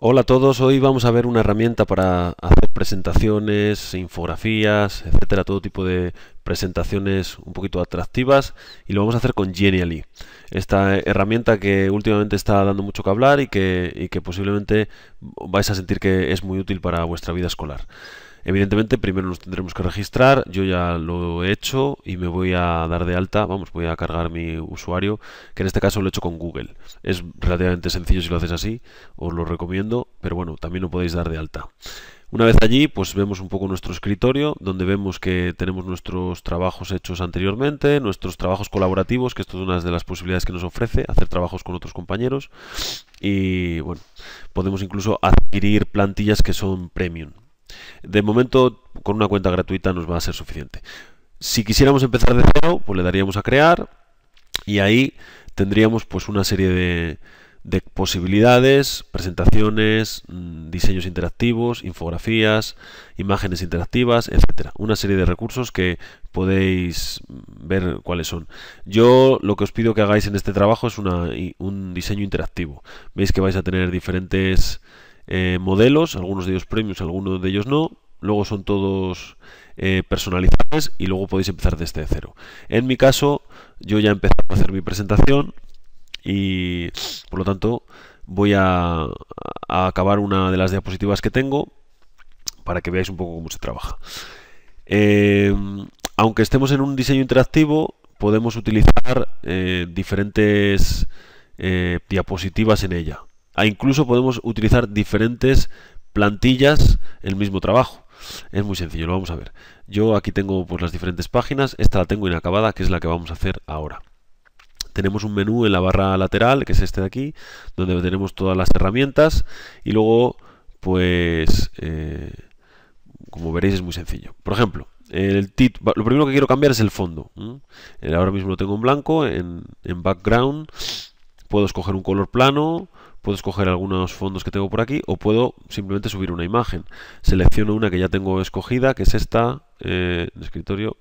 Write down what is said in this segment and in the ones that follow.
Hola a todos, hoy vamos a ver una herramienta para hacer presentaciones, infografías, etcétera, todo tipo de presentaciones un poquito atractivas y lo vamos a hacer con Genially, esta herramienta que últimamente está dando mucho que hablar y que, posiblemente vais a sentir que es muy útil para vuestra vida escolar. Evidentemente, primero nos tendremos que registrar. Yo ya lo he hecho y me voy a dar de alta. Vamos, voy a cargar mi usuario, que en este caso lo he hecho con Google. Es relativamente sencillo si lo haces así, os lo recomiendo, pero bueno, también lo podéis dar de alta. Una vez allí, pues vemos un poco nuestro escritorio, donde vemos que tenemos nuestros trabajos hechos anteriormente, nuestros trabajos colaborativos, que esto es una de las posibilidades que nos ofrece, hacer trabajos con otros compañeros. Y bueno, podemos incluso adquirir plantillas que son premium. De momento, con una cuenta gratuita nos va a ser suficiente. Si quisiéramos empezar de cero, pues le daríamos a crear y ahí tendríamos pues una serie de, de posibilidades, presentaciones, mm, diseños interactivos, infografías, imágenes interactivas, etcétera. Una serie de recursos que podéis mm, ver cuáles son. Yo lo que os pido que hagáis en este trabajo es un diseño interactivo. Veis que vais a tener diferentes eh, modelos, algunos de ellos premios, algunos de ellos no. Luego son todos eh, personalizables y luego podéis empezar desde cero. En mi caso, yo ya he empezado a hacer mi presentación y por lo tanto voy a, acabar una de las diapositivas que tengo para que veáis un poco cómo se trabaja. Eh, aunque estemos en un diseño interactivo, podemos utilizar eh, diferentes eh, diapositivas en ella. E incluso podemos utilizar diferentes plantillas el mismo trabajo. Es muy sencillo, lo vamos a ver. Yo aquí tengo pues, las diferentes páginas, esta la tengo inacabada, que es la que vamos a hacer ahora tenemos un menú en la barra lateral, que es este de aquí, donde tenemos todas las herramientas y luego, pues, eh, como veréis es muy sencillo. Por ejemplo, el lo primero que quiero cambiar es el fondo. Eh, ahora mismo lo tengo en blanco, en, background, puedo escoger un color plano, puedo escoger algunos fondos que tengo por aquí o puedo simplemente subir una imagen. Selecciono una que ya tengo escogida, que es esta, en eh, escritorio,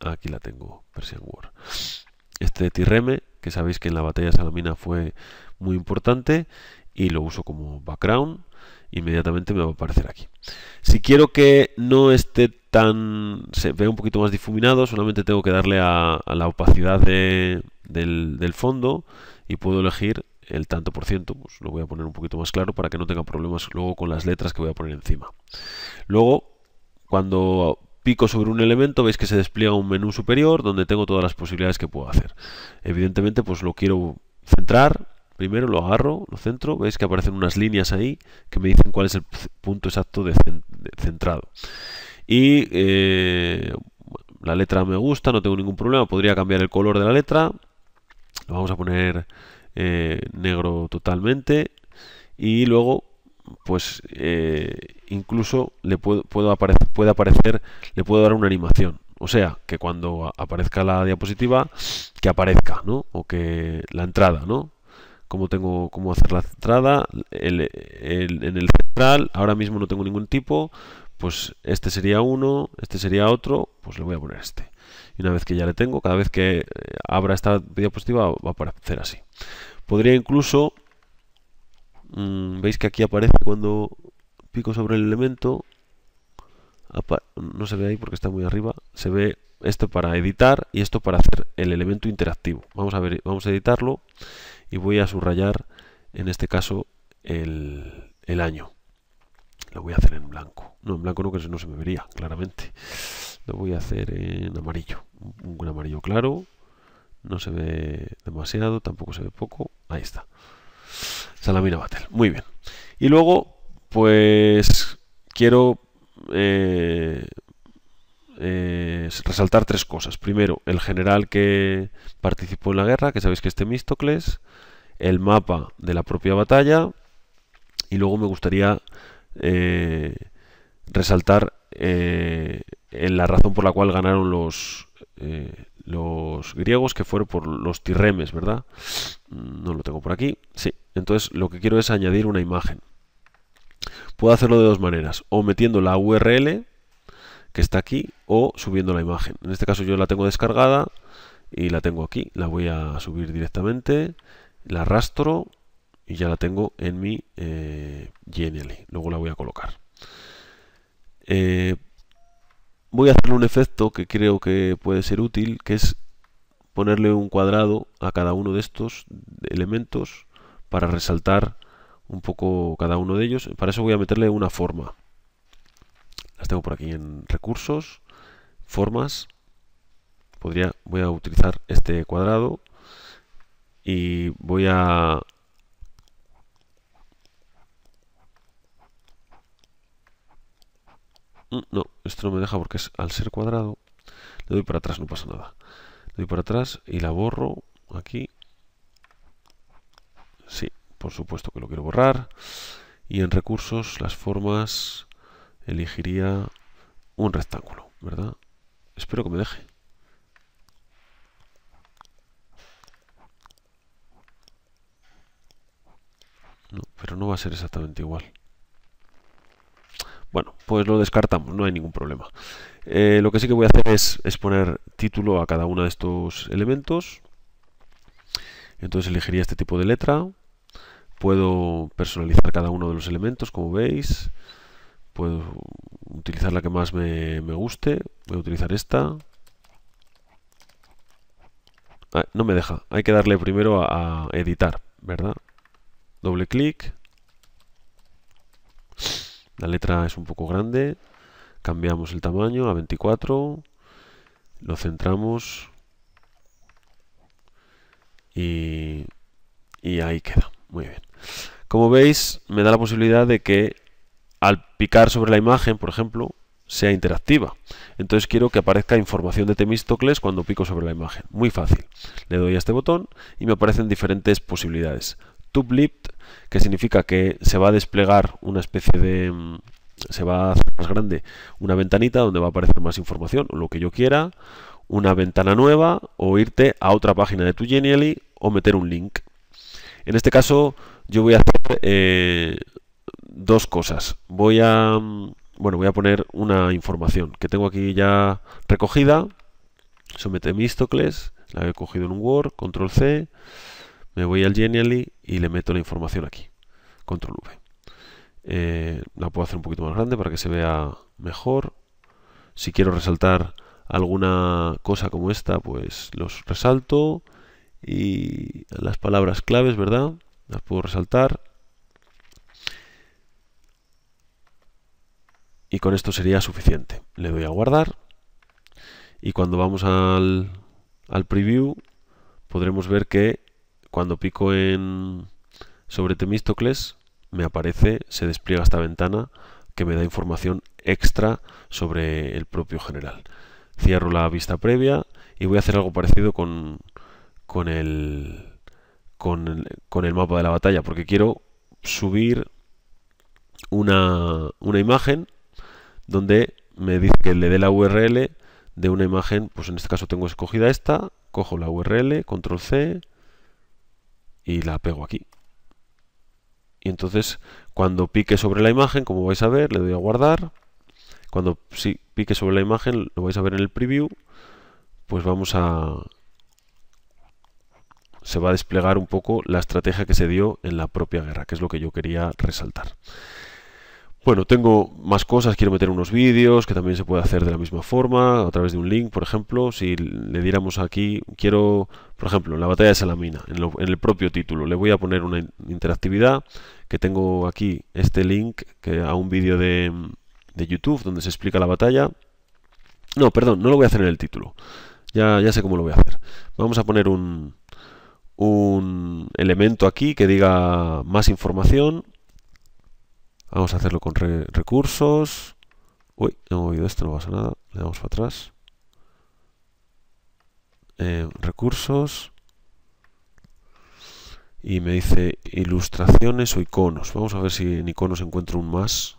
aquí la tengo, Persian Word. Este TRM que sabéis que en la batalla de Salamina fue muy importante y lo uso como background, inmediatamente me va a aparecer aquí. Si quiero que no esté tan... se vea un poquito más difuminado, solamente tengo que darle a, la opacidad del, fondo y puedo elegir el tanto por ciento, pues lo voy a poner un poquito más claro para que no tenga problemas luego con las letras que voy a poner encima. Luego, cuando pico sobre un elemento, veis que se despliega un menú superior donde tengo todas las posibilidades que puedo hacer. Evidentemente, pues lo quiero centrar, primero lo agarro, lo centro, veis que aparecen unas líneas ahí que me dicen cuál es el punto exacto de centrado. Y eh, la letra me gusta, no tengo ningún problema, podría cambiar el color de la letra, lo vamos a poner eh, negro totalmente y luego pues eh, incluso le puedo, puedo aparecer, puede aparecer, le puedo dar una animación. O sea, que cuando aparezca la diapositiva, que aparezca, ¿no? O que la entrada, ¿no? Cómo tengo, cómo hacer la entrada, el, en el central, ahora mismo no tengo ningún tipo, pues este sería uno, este sería otro, pues le voy a poner este. Y una vez que ya le tengo, cada vez que eh, abra esta diapositiva va a aparecer así. Podría incluso Mm, veis que aquí aparece cuando pico sobre el elemento no se ve ahí porque está muy arriba se ve esto para editar y esto para hacer el elemento interactivo vamos a ver vamos a editarlo y voy a subrayar en este caso el, el año lo voy a hacer en blanco no en blanco no que no se me vería claramente lo voy a hacer en amarillo un amarillo claro no se ve demasiado tampoco se ve poco ahí está Salamina Battle. Muy bien. Y luego, pues quiero eh, eh, resaltar tres cosas. Primero, el general que participó en la guerra, que sabéis que es Temístocles, el mapa de la propia batalla, y luego me gustaría eh, resaltar la razón por la cual ganaron los los griegos que fueron por los tirremes, ¿verdad? No lo tengo por aquí. Sí, entonces lo que quiero es añadir una imagen. Puedo hacerlo de dos maneras, o metiendo la URL que está aquí o subiendo la imagen. En este caso yo la tengo descargada y la tengo aquí, la voy a subir directamente, la arrastro y ya la tengo en mi eh, Luego la voy a colocar. Eh, voy a hacerle un efecto que creo que puede ser útil, que es ponerle un cuadrado a cada uno de estos elementos para resaltar un poco cada uno de ellos. Para eso voy a meterle una forma. Las tengo por aquí en recursos, formas. Podría, voy a utilizar este cuadrado y voy a Mm, no, esto no me deja porque es al ser cuadrado. Le doy para atrás, no pasa nada. Le doy para atrás y la borro aquí. Sí, por supuesto que lo quiero borrar. Y en recursos, las formas, elegiría un rectángulo, ¿verdad? Espero que me deje. No, pero no va a ser exactamente igual. Bueno, pues lo descartamos, no hay ningún problema. Eh, lo que sí que voy a hacer es, poner título a cada uno de estos elementos. Entonces elegiría este tipo de letra. Puedo personalizar cada uno de los elementos, como veis. Puedo utilizar la que más me, guste. Voy a utilizar esta. Ah, no me deja. Hay que darle primero a, a editar, ¿verdad? Doble clic. La letra es un poco grande, cambiamos el tamaño a 24, lo centramos y, ahí queda. Muy bien. Como veis, me da la posibilidad de que al picar sobre la imagen, por ejemplo, sea interactiva. Entonces quiero que aparezca información de temistocles cuando pico sobre la imagen. Muy fácil. Le doy a este botón y me aparecen diferentes posibilidades tublipt que significa que se va a desplegar una especie de mm, se va a hacer más grande una ventanita donde va a aparecer más información, o lo que yo quiera, una ventana nueva, o irte a otra página de tu Genially o meter un link. En este caso, yo voy a hacer eh, dos cosas. Voy a mm, bueno, voy a poner una información que tengo aquí ya recogida. Somete mi la he cogido en un Word, control C. Me voy al Genially y le meto la información aquí. Control V. Eh, la puedo hacer un poquito más grande para que se vea mejor. Si quiero resaltar alguna cosa como esta, pues los resalto. Y las palabras claves, ¿verdad? Las puedo resaltar. Y con esto sería suficiente. Le doy a guardar. Y cuando vamos al, al preview, podremos ver que cuando pico en sobre Temístocles, me aparece, se despliega esta ventana que me da información extra sobre el propio general. Cierro la vista previa y voy a hacer algo parecido con, con, el, con, el, mapa de la batalla, porque quiero subir una, una imagen donde me dice que le dé la URL de una imagen, pues en este caso tengo escogida esta, cojo la URL, control C, y la pego aquí. Y entonces cuando pique sobre la imagen, como vais a ver, le doy a guardar. Cuando si pique sobre la imagen, lo vais a ver en el preview, pues vamos a... se va a desplegar un poco la estrategia que se dio en la propia guerra, que es lo que yo quería resaltar. Bueno, tengo más cosas, quiero meter unos vídeos que también se puede hacer de la misma forma, a través de un link, por ejemplo, si le diéramos aquí, quiero, por ejemplo, la batalla de Salamina, en, en el propio título, le voy a poner una interactividad, que tengo aquí este link que a un vídeo de, YouTube donde se explica la batalla. No, perdón, no lo voy a hacer en el título, ya, ya sé cómo lo voy a hacer. Vamos a poner un, un elemento aquí que diga más información Vamos a hacerlo con recursos. Uy, he movido esto, no pasa nada. Le damos para atrás. Em, recursos. Y me dice ilustraciones o iconos. Vamos a ver si en iconos encuentro un más.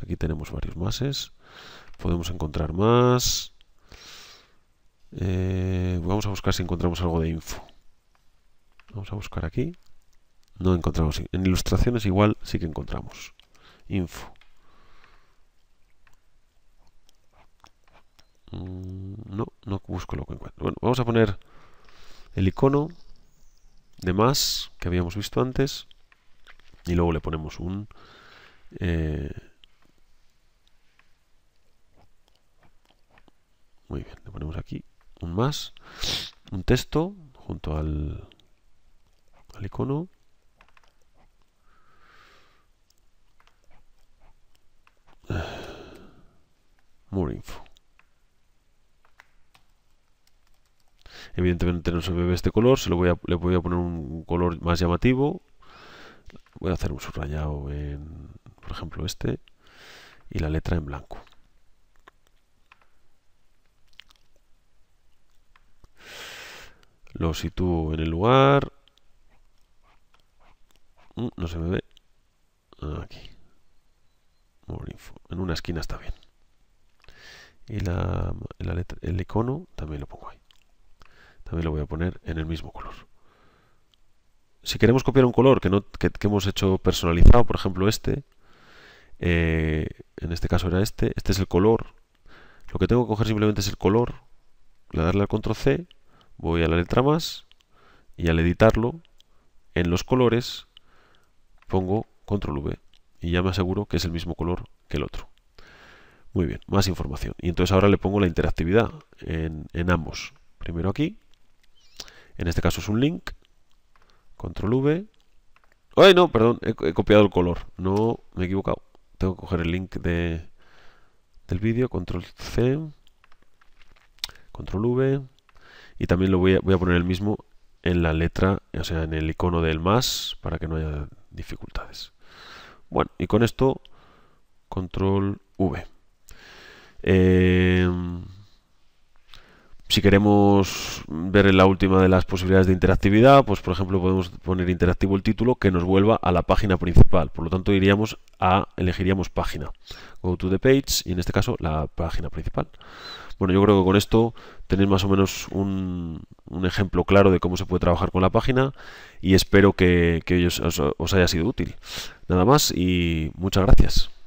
Aquí tenemos varios máses. Podemos encontrar más. Eh, vamos a buscar si encontramos algo de info. Vamos a buscar aquí no encontramos. En ilustraciones igual sí que encontramos. Info. Mm, no, no busco lo que encuentro. Bueno, vamos a poner el icono de más que habíamos visto antes y luego le ponemos un eh, muy bien, le ponemos aquí un más, un texto junto al, al icono More info. Evidentemente no se ve este color, se lo voy a, le voy a poner un color más llamativo. Voy a hacer un subrayado en, por ejemplo, este y la letra en blanco. Lo sitúo en el lugar. Mm, no se me ve. Ah, aquí. En una esquina está bien. Y la, el icono también lo pongo ahí. También lo voy a poner en el mismo color. Si queremos copiar un color que, no, hemos hecho personalizado, por ejemplo este, eh, en este caso era este, este es el color. Lo que tengo que coger simplemente es el color, le darle al control C, voy a la letra más y al editarlo, en los colores pongo control V y ya me aseguro que es el mismo color que el otro. Muy bien, más información. Y entonces ahora le pongo la interactividad en, ambos. Primero aquí, en este caso es un link, control V. ¡Ay, no! Perdón, he, copiado el color, no me he equivocado. Tengo que coger el link de, del vídeo, control C, control V, y también lo voy a, voy a poner el mismo en la letra, o sea, en el icono del más, para que no haya dificultades. Bueno, y con esto, control V. Eh, si queremos ver la última de las posibilidades de interactividad, pues por ejemplo podemos poner interactivo el título que nos vuelva a la página principal. Por lo tanto iríamos a, elegiríamos página. Go to the page y en este caso la página principal. Bueno, yo creo que con esto tenéis más o menos un, ejemplo claro de cómo se puede trabajar con la página y espero que, os haya sido útil. Nada más y muchas gracias.